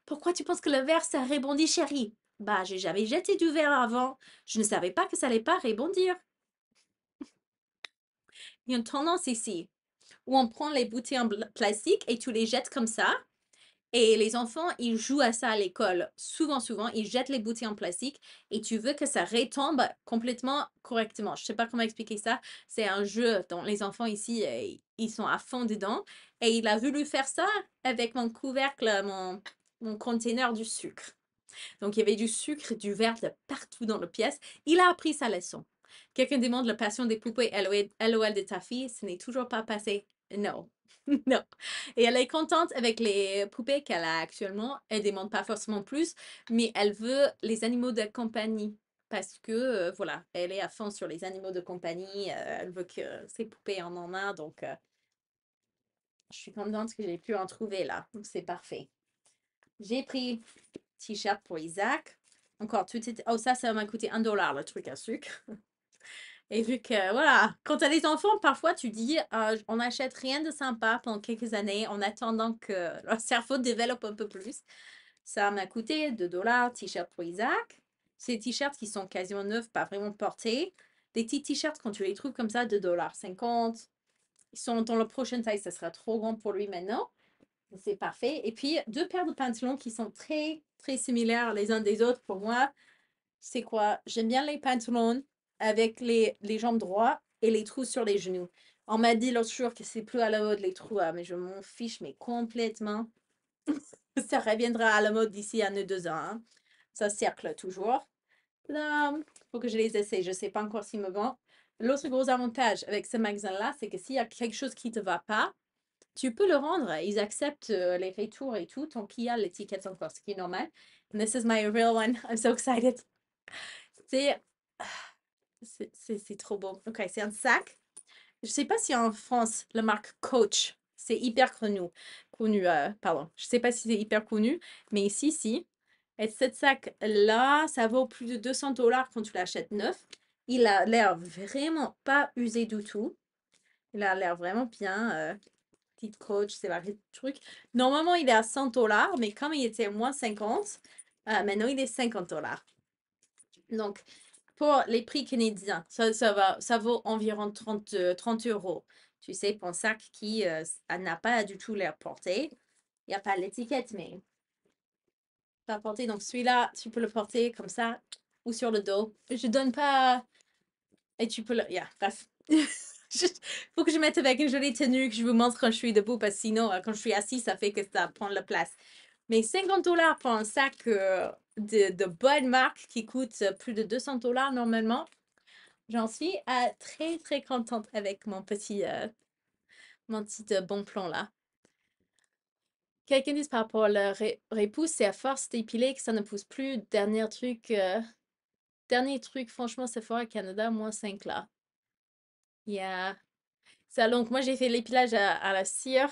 Speaker 1: Pourquoi tu penses que le verre, ça rebondit, chérie Bah, jamais jeté du verre avant. Je ne savais pas que ça allait pas rebondir. Il y a une tendance ici où on prend les bouteilles en plastique et tu les jettes comme ça. Et les enfants, ils jouent à ça à l'école. Souvent, souvent, ils jettent les bouteilles en plastique et tu veux que ça retombe complètement correctement. Je ne sais pas comment expliquer ça. C'est un jeu dont les enfants ici, euh, ils sont à fond dedans. Et il a voulu faire ça avec mon couvercle, mon, mon conteneur du sucre. Donc, il y avait du sucre, du verre partout dans la pièce. Il a appris sa leçon. Quelqu'un demande la passion des poupées LOL de ta fille, ce n'est toujours pas passé. Non, non. Et elle est contente avec les poupées qu'elle a actuellement. Elle demande pas forcément plus, mais elle veut les animaux de compagnie parce que euh, voilà, elle est à fond sur les animaux de compagnie. Euh, elle veut que euh, ses poupées en en a, donc je suis contente que j'ai pu en trouver là. C'est parfait. J'ai pris t-shirt pour Isaac. Encore tout Oh, ça, ça m'a coûté un dollar le truc à sucre. Et vu que, voilà, quand as des enfants, parfois tu dis, euh, on n'achète rien de sympa pendant quelques années en attendant que leur cerveau développe un peu plus. Ça m'a coûté 2 dollars, t-shirt pour Isaac. Ces t-shirts qui sont quasiment neufs, pas vraiment portés. Des petits t-shirts, quand tu les trouves comme ça, 2 dollars 50, ils sont dans la prochaine taille, ça sera trop grand pour lui maintenant. C'est parfait. Et puis, deux paires de pantalons qui sont très, très similaires les uns des autres pour moi. C'est quoi? J'aime bien les pantalons avec les, les jambes droites et les trous sur les genoux. On m'a dit l'autre jour que c'est plus à la mode les trous, hein, mais je m'en fiche, mais complètement. ça reviendra à la mode d'ici un ou deux ans. Hein. Ça cercle toujours. Là, faut que je les essaie. Je ne sais pas encore si me vont. L'autre gros avantage avec ce magasin-là, c'est que s'il y a quelque chose qui ne te va pas, tu peux le rendre. Ils acceptent euh, les retours et tout, tant qu'il y a l'étiquette encore, ce qui est normal. this is my real one. I'm so excited. C'est... C'est trop beau. OK, c'est un sac. Je ne sais pas si en France, la marque Coach, c'est hyper connu. connu euh, pardon. Je ne sais pas si c'est hyper connu, mais ici, si. Et cette sac-là, ça vaut plus de 200 dollars quand tu l'achètes neuf. Il a l'air vraiment pas usé du tout. Il a l'air vraiment bien. Euh, petite coach, c'est un truc. Normalement, il est à 100 dollars, mais comme il était moins 50, euh, maintenant il est 50 dollars. Donc, pour les prix canadiens, ça, va, ça vaut environ 30, 30 euh, euros. Tu sais, pour un sac qui n'a pas du tout l'air porté. Il n'y a pas l'étiquette, mais pas porté. Donc, celui-là, tu peux le porter comme ça ou sur le dos. Je donne pas et tu peux le... Yeah, bref. faut que je mette avec une jolie tenue, que je vous montre quand je suis debout, parce que sinon, euh, quand je suis assis, ça fait que ça prend la place. Mais 50 dollars pour un sac euh, de, bonne marque qui coûte euh, plus de 200 dollars normalement, j'en suis très très contente avec mon petit, mon petit bon plan là. Quelqu'un dit par rapport à la repousse c'est à force d'épiler que ça ne pousse plus. Dernier truc, Dernier truc, franchement, Sephora Canada, moins 5 là. Yeah. Ça, donc, moi, j'ai fait l'épilage à, la cire,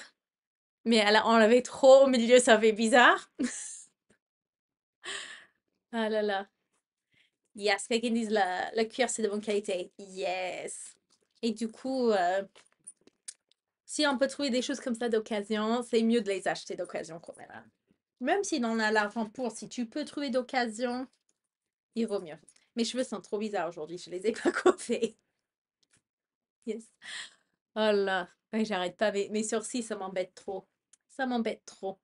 Speaker 1: mais elle a enlevé trop au milieu, ça fait bizarre. ah là là. Yes, quelqu'un dit la, le cuir, c'est de bonne qualité. Yes. Et du coup, euh, si on peut trouver des choses comme ça d'occasion, c'est mieux de les acheter d'occasion quand même. Hein. Même si on a l'argent pour, si tu peux trouver d'occasion, il vaut mieux. Mes cheveux sont trop bizarres aujourd'hui, je les ai pas coiffés. Yes. Oh là, ben, j'arrête pas, mais mes sourcils, ça m'embête trop. Ça m'embête trop.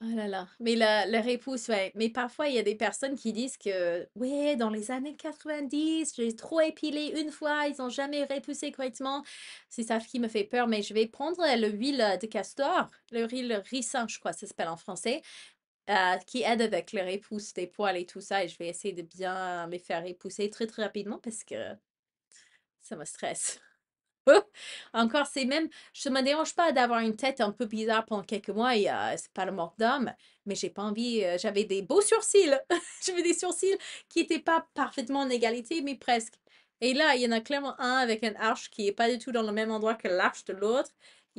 Speaker 1: Oh là là, mais la, la réponse, ouais. Mais parfois, il y a des personnes qui disent que, ouais, dans les années 90, j'ai trop épilé une fois, ils n'ont jamais repoussé correctement. C'est ça qui me fait peur, mais je vais prendre l'huile de castor, l'huile ricin, je crois, ça s'appelle en français qui aide avec le repousse des poils et tout ça. Et je vais essayer de bien me faire repousser très très rapidement parce que ça me stresse. Encore, c'est même, je me dérange pas d'avoir une tête un peu bizarre pendant quelques mois et euh, c'est pas le mort d'homme, mais j'ai pas envie, euh, j'avais des beaux sourcils, j'avais des sourcils qui étaient pas parfaitement en égalité, mais presque. Et là, il y en a clairement un avec un arche qui est pas du tout dans le même endroit que l'arche de l'autre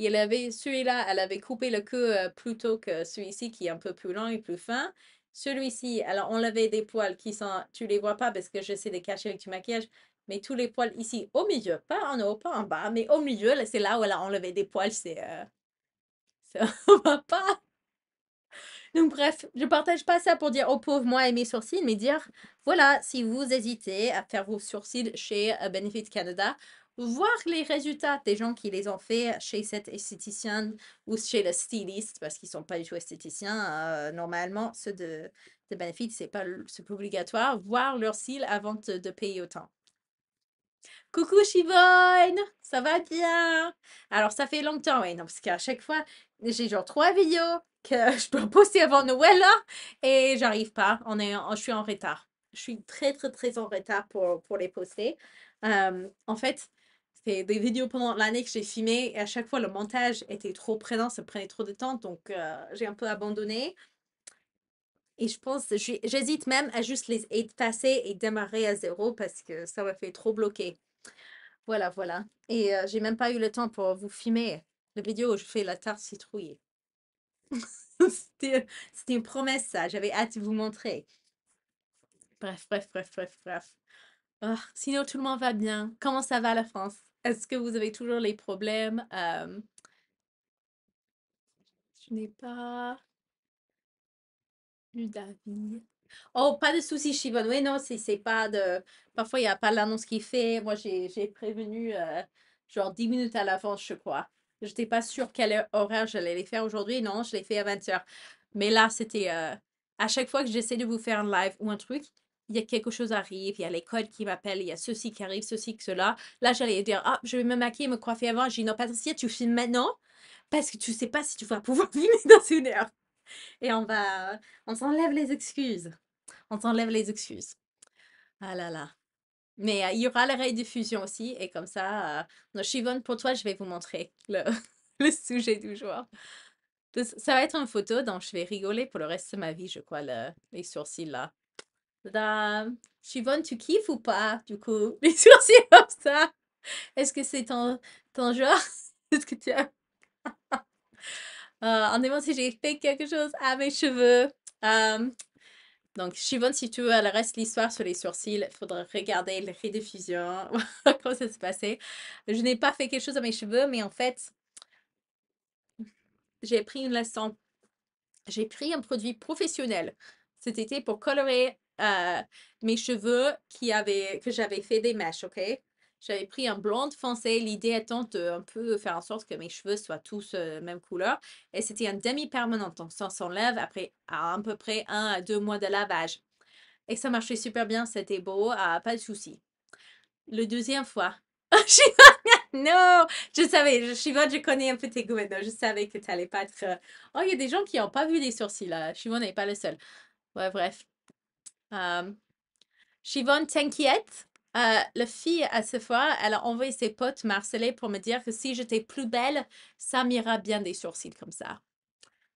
Speaker 1: il avait celui-là, elle avait coupé le queue plutôt que celui-ci qui est un peu plus long et plus fin. Celui-ci, alors on enlevé des poils qui sont, tu les vois pas parce que j'essaie de cacher avec du maquillage, mais tous les poils ici au milieu, pas en haut, pas en bas, mais au milieu, c'est là où elle a enlevé des poils, c'est... Euh... va pas... Donc bref, je partage pas ça pour dire aux pauvre moi et mes sourcils, mais dire voilà, si vous hésitez à faire vos sourcils chez euh, Benefit Canada, voir les résultats des gens qui les ont fait chez cette esthéticienne ou chez le styliste, parce qu'ils ne sont pas du tout esthéticiens. Euh, normalement, ceux de, Benefit, c'est pas, pas obligatoire. Voir leur style avant de, payer autant. Coucou Chivonne! ça va bien Alors ça fait longtemps, oui, non, parce qu'à chaque fois, j'ai genre trois vidéos que je peux poster avant Noël là, et j'arrive pas, on est, je suis en retard. Je suis très très très en retard pour, pour les poster. Euh, en fait, c'était des vidéos pendant l'année que j'ai filmé et à chaque fois le montage était trop présent, ça prenait trop de temps, donc euh, j'ai un peu abandonné. Et je pense, j'hésite même à juste les effacer et démarrer à zéro parce que ça m'a fait trop bloquer. Voilà, voilà. Et je euh, j'ai même pas eu le temps pour vous filmer la vidéo où je fais la tarte citrouille. C'était une promesse, ça. J'avais hâte de vous montrer. Bref, bref, bref, bref, bref. Ah, sinon, tout le monde va bien. Comment ça va la France est-ce que vous avez toujours les problèmes? je n'ai pas eu d'avis. Oh, pas de soucis, Shivon. Oui, non, c'est pas de. Parfois, il n'y a pas l'annonce qui fait. Moi, j'ai prévenu euh, genre 10 minutes à l'avance, je crois. Je n'étais pas sûre quel horaire j'allais les faire aujourd'hui. Non, je l'ai fait à 20h. Mais là, c'était. Euh, à chaque fois que j'essaie de vous faire un live ou un truc, il y a quelque chose arrive, il y a l'école qui m'appelle il y a ceci qui arrive, ceci, que cela. Là, j'allais dire, ah, je vais me maquiller, me coiffer avant. J'ai dit, non, Patricia, tu filmes maintenant parce que tu ne sais pas si tu vas pouvoir filmer dans une heure. Et on va, on s'enlève les excuses. On s'enlève les excuses. Ah là là. Mais euh, il y aura la rediffusion aussi. Et comme ça, euh, chivonne pour toi, je vais vous montrer le, sujet du jour. Ça va être une photo dont je vais rigoler pour le reste de ma vie, je crois, les sourcils là. Tadam bah, tu kiffes ou pas, du coup Les sourcils comme ça Est-ce que c'est ton, genre Est-ce que tu as... Euh, en on si j'ai fait quelque chose à mes cheveux. Euh, donc, Shivon, si tu veux, elle reste l'histoire sur les sourcils. Il faudra regarder les rédiffusions, comment ça s'est passé. Je n'ai pas fait quelque chose à mes cheveux, mais en fait, j'ai pris une leçon. J'ai pris un produit professionnel cet été pour colorer euh, mes cheveux qui avaient, que j'avais fait des mèches, OK? J'avais pris un blonde foncé, l'idée étant de un peu faire en sorte que mes cheveux soient tous euh, même couleur. Et c'était un demi-permanent, donc ça s'enlève après à, un peu près un à deux mois de lavage. Et ça marchait super bien, c'était beau, ah, pas de souci. Le deuxième fois, non, je savais, je je connais un peu tes goûts je savais que t'allais pas être... Euh, oh, il y a des gens qui n'ont pas vu les sourcils, là. moi n'est pas le seul. Ouais, bref. Chivonne, t'inquiète. Euh, la fille, à ce fois, elle a envoyé ses potes marceler pour me dire que si j'étais plus belle, ça m'ira bien des sourcils comme ça.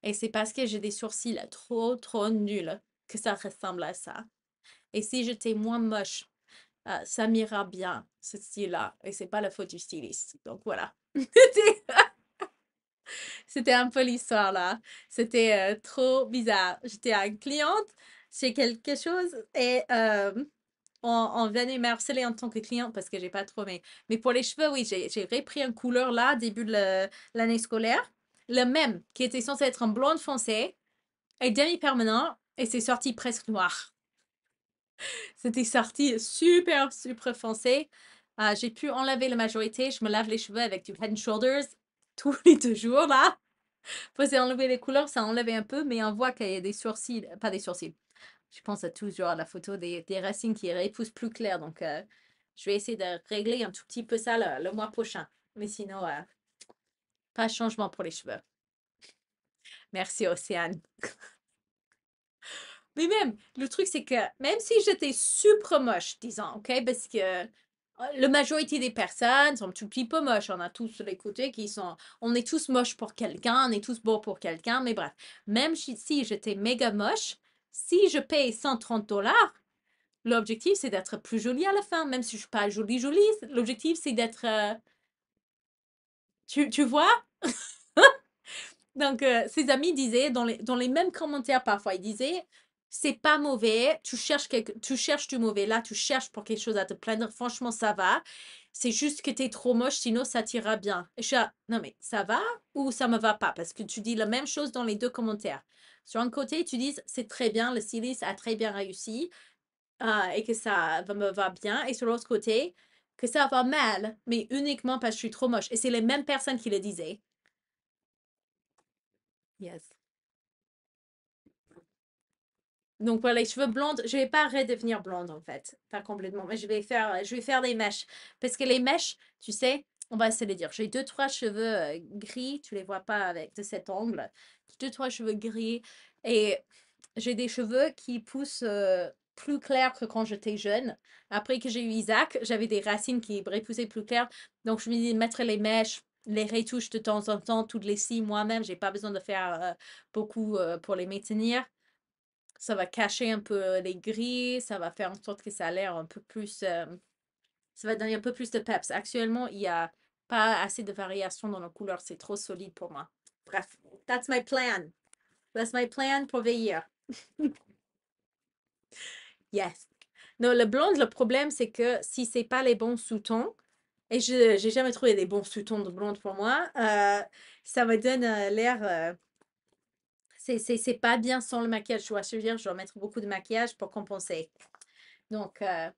Speaker 1: Et c'est parce que j'ai des sourcils trop, trop nuls que ça ressemble à ça. Et si j'étais moins moche, euh, ça m'ira bien, ce style-là. Et c'est pas la faute du styliste. Donc voilà. C'était un peu l'histoire là. C'était euh, trop bizarre. J'étais une cliente c'est quelque chose. Et on, venait me en tant que client parce que j'ai pas trop. Mais, mais pour les cheveux, oui, j'ai repris une couleur là, début de l'année scolaire. Le même, qui était censé être un blond foncé et demi-permanent, et c'est sorti presque noir. C'était sorti super, super foncé. Ah, j'ai pu enlever la majorité. Je me lave les cheveux avec du head and shoulders tous les deux jours là. Faut enlever les couleurs, ça enlève un peu, mais on voit qu'il y a des sourcils, euh, pas des sourcils. Je pense à toujours à la photo des, racines qui repoussent plus clair. Donc, euh, je vais essayer de régler un tout petit peu ça le, mois prochain. Mais sinon, euh, pas de changement pour les cheveux. Merci, Océane. mais même, le truc, c'est que même si j'étais super moche, disons, OK, parce que la majorité des personnes sont tout petit peu moches. On a tous les côtés qui sont. On est tous moches pour quelqu'un, on est tous beaux pour quelqu'un, mais bref. Même si j'étais méga moche, si je paye 130 dollars, l'objectif c'est d'être plus jolie à la fin. Même si je ne suis pas jolie, jolie, l'objectif c'est d'être. Euh, tu, vois Donc, euh, ses amis disaient, dans les, dans les mêmes commentaires parfois, ils disaient c'est pas mauvais. Tu cherches, tu cherches du mauvais. Là, tu cherches pour quelque chose à te plaindre. Franchement, ça va. C'est juste que t'es trop moche, sinon ça t'ira bien. Et je non mais ça va ou ça me va pas Parce que tu dis la même chose dans les deux commentaires. Sur un côté, tu dis c'est très bien, le silice a très bien réussi euh, et que ça me va bien. Et sur l'autre côté, que ça va mal, mais uniquement parce que je suis trop moche. Et c'est les mêmes personnes qui le disaient. Yes. Donc voilà, les cheveux blondes, je vais pas redevenir blonde en fait, pas complètement, mais je vais faire, je vais faire des mèches parce que les mèches, tu sais, on va essayer les dire. J'ai deux trois cheveux euh, gris, tu les vois pas avec de cet angle, deux trois cheveux gris et j'ai des cheveux qui poussent euh, plus clair que quand j'étais jeune. Après que j'ai eu Isaac, j'avais des racines qui repoussaient plus clair, donc je me dis mettre les mèches les retouches de temps en temps, toutes les six moi-même, j'ai pas besoin de faire euh, beaucoup pour les maintenir ça va cacher un peu les gris, ça va faire en sorte que ça a l'air un peu plus... Euh, ça va donner un peu plus de peps. Actuellement, il n'y a pas assez de variation dans la couleur. C'est trop solide pour moi. Bref, that's my plan. That's my plan pour veiller. yes. Non, le blonde, le problème, c'est que si c'est pas les bons sous-tons, et je n'ai jamais trouvé des bons sous-tons de blonde pour moi, euh, ça me donne euh, l'air c'est pas bien sans le maquillage. Je dois, se dire, je dois mettre beaucoup de maquillage pour compenser. Donc, euh,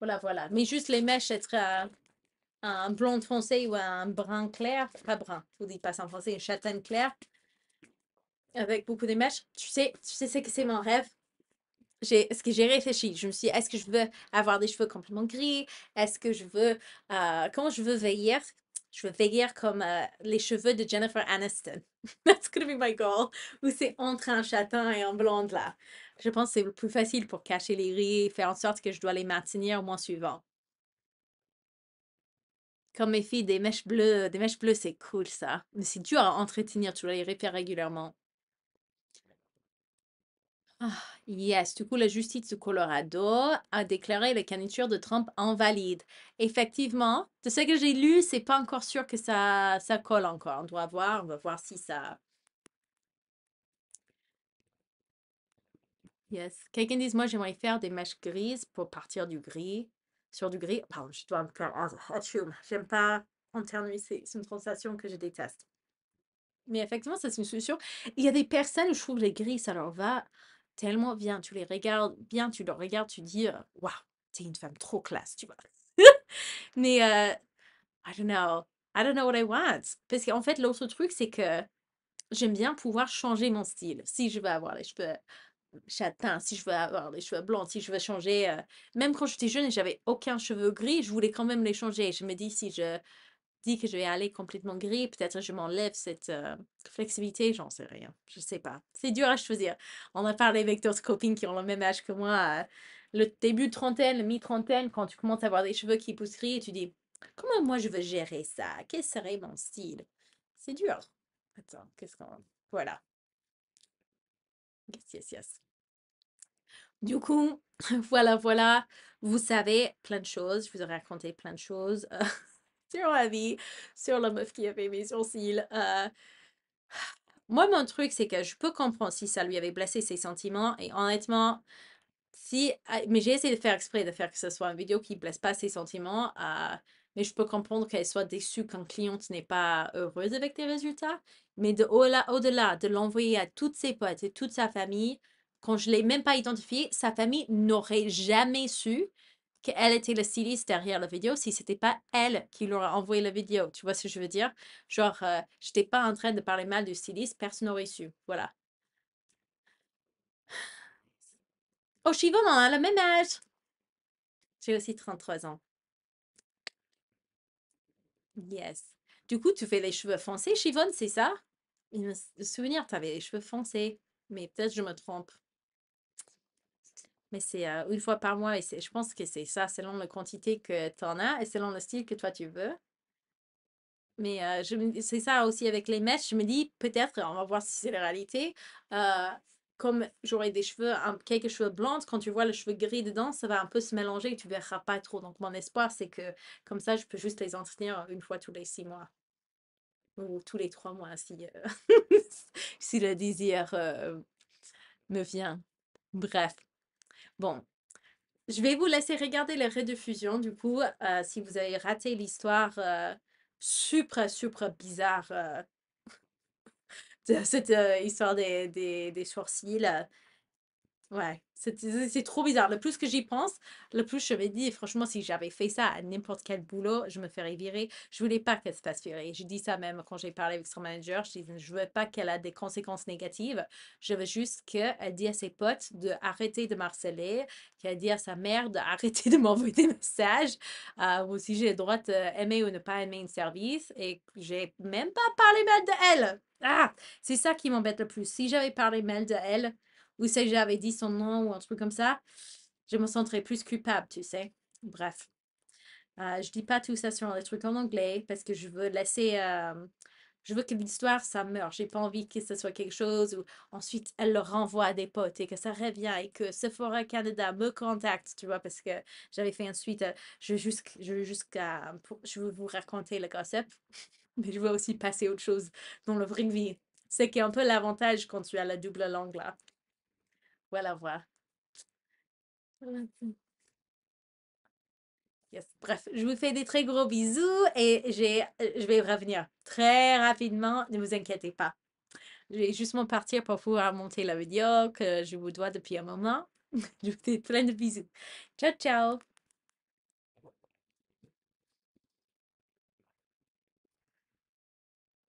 Speaker 1: voilà, voilà. Mais juste les mèches, être euh, un blond foncé ou un brun clair, pas brun, je vous dis pas ça en français, une châtaigne claire, avec beaucoup de mèches. Tu sais, tu sais que c'est mon rêve ce que j'ai réfléchi, je me suis dit, est-ce que je veux avoir des cheveux complètement gris Est-ce que je veux, euh, comment je veux veiller je veux veiller comme euh, les cheveux de Jennifer Aniston. That's gonna be my goal. Ou c'est entre un châtain et un blonde là. Je pense que c'est le plus facile pour cacher les riz et faire en sorte que je dois les maintenir au mois suivant. Comme mes filles, des mèches bleues, des mèches bleues, c'est cool ça. Mais c'est dur à entretenir, tu dois les répéter régulièrement. Ah, yes, du coup, la justice du Colorado a déclaré la candidature de Trump invalide. Effectivement, de ce que j'ai lu, c'est pas encore sûr que ça, ça colle encore. On doit voir, on va voir si ça. Yes. Quelqu'un dit Moi, j'aimerais faire des mèches grises pour partir du gris. Sur du gris. Pardon, je dois me. J'aime pas enternuer. C'est une sensation que je déteste. Mais effectivement, ça, c'est une solution. Il y a des personnes où je trouve les grises, ça leur va tellement bien. Tu les regardes bien, tu les regardes, tu dis, waouh, wow, t'es une femme trop classe, tu vois. Mais, I don't know. I don't know what I want. Parce qu'en fait, l'autre truc, c'est que j'aime bien pouvoir changer mon style. Si je veux avoir les cheveux châtains, si je veux avoir les cheveux blancs, si je veux changer. même quand j'étais jeune et j'avais aucun cheveu gris, je voulais quand même les changer. Je me dis, si je dit que je vais aller complètement gris, peut-être je m'enlève cette euh, flexibilité, j'en sais rien, je sais pas. C'est dur à choisir. On a parlé avec d'autres copines qui ont le même âge que moi, euh, le début de trentaine, le mi-trentaine, quand tu commences à avoir des cheveux qui poussent gris, et tu dis comment moi je veux gérer ça Quel serait mon style C'est dur. Attends, qu'est-ce qu'on... Voilà. Yes, yes, yes. Du coup, voilà, voilà. Vous savez plein de choses. Je vous ai raconté plein de choses. sur la vie, sur la meuf qui avait mes sourcils. Moi, mon truc, c'est que je peux comprendre si ça lui avait blessé ses sentiments. Et honnêtement, si... Ah, mais j'ai essayé de faire exprès de faire que ce soit une vidéo qui ne blesse pas ses sentiments. Mais je peux comprendre qu'elle soit déçue quand cliente n'est pas heureuse avec tes résultats. Mais de au-delà, de l'envoyer à toutes ses potes et toute sa famille, quand je ne l'ai même pas identifié, sa famille n'aurait jamais su quelle était la styliste derrière la vidéo si c'était pas elle qui leur envoyé la vidéo. Tu vois ce que je veux dire Genre, euh, je n'étais pas en train de parler mal du styliste, personne n'aurait su. Voilà. Oh, Chivonne, on a le même âge. J'ai aussi 33 ans. Yes. Du coup, tu fais les cheveux foncés, Chivonne, c'est ça? Je me souviens, tu avais les cheveux foncés, mais peut-être je me trompe c'est euh, une fois par mois. Et je pense que c'est ça, selon la quantité que tu en as et selon le style que toi tu veux. Mais euh, c'est ça aussi avec les mèches. Je me dis, peut-être, on va voir si c'est la réalité. Euh, comme j'aurai des cheveux, quelques cheveux blancs, quand tu vois le cheveu gris dedans, ça va un peu se mélanger et tu verras pas trop. Donc, mon espoir, c'est que comme ça, je peux juste les entretenir une fois tous les six mois. Ou tous les trois mois, si, si le désir me vient. Bref. Bon, je vais vous laisser regarder les rediffusions, du coup, euh, si vous avez raté l'histoire euh, super, super bizarre euh, de cette histoire des sourcils. Ouais, c'est c'est trop bizarre. Le plus que j'y pense, le plus je me dis, franchement, si j'avais fait ça à n'importe quel boulot, je me ferais virer. Je voulais pas qu'elle se fasse virer. J'ai dit ça même quand j'ai parlé avec son manager. Je dis, je veux pas qu'elle a des conséquences négatives. Je veux juste qu'elle dise à ses potes d'arrêter de, de harceler, qu'elle dise à sa mère d'arrêter de m'envoyer des messages. Euh, ou si j'ai le droit d'aimer euh, ou ne pas aimer un service. Et j'ai même pas parlé mal de elle. Ah! c'est ça qui m'embête le plus. Si j'avais parlé mal de elle, ou si j'avais dit son nom ou un truc comme ça, je me sentirais plus culpable, tu sais. Bref. Euh, je dis pas tout ça sur les trucs en anglais parce que je veux laisser. Euh, je veux que l'histoire, ça meure. J'ai pas envie que ce soit quelque chose où ensuite elle le renvoie à des potes et que ça revient et que Sephora Canada me contacte, tu vois, parce que j'avais fait ensuite, euh, Je juste Je, je veux vous raconter le concept, mais je veux aussi passer autre chose dans le vrai vie. C'est qui est un peu l'avantage quand tu as la double langue là. Voilà, voilà Bref, je vous fais des très gros bisous et je vais revenir très rapidement. Ne vous inquiétez pas. Je vais justement partir pour pouvoir monter la vidéo que je vous dois depuis un moment. Je vous fais plein de bisous. Ciao, ciao!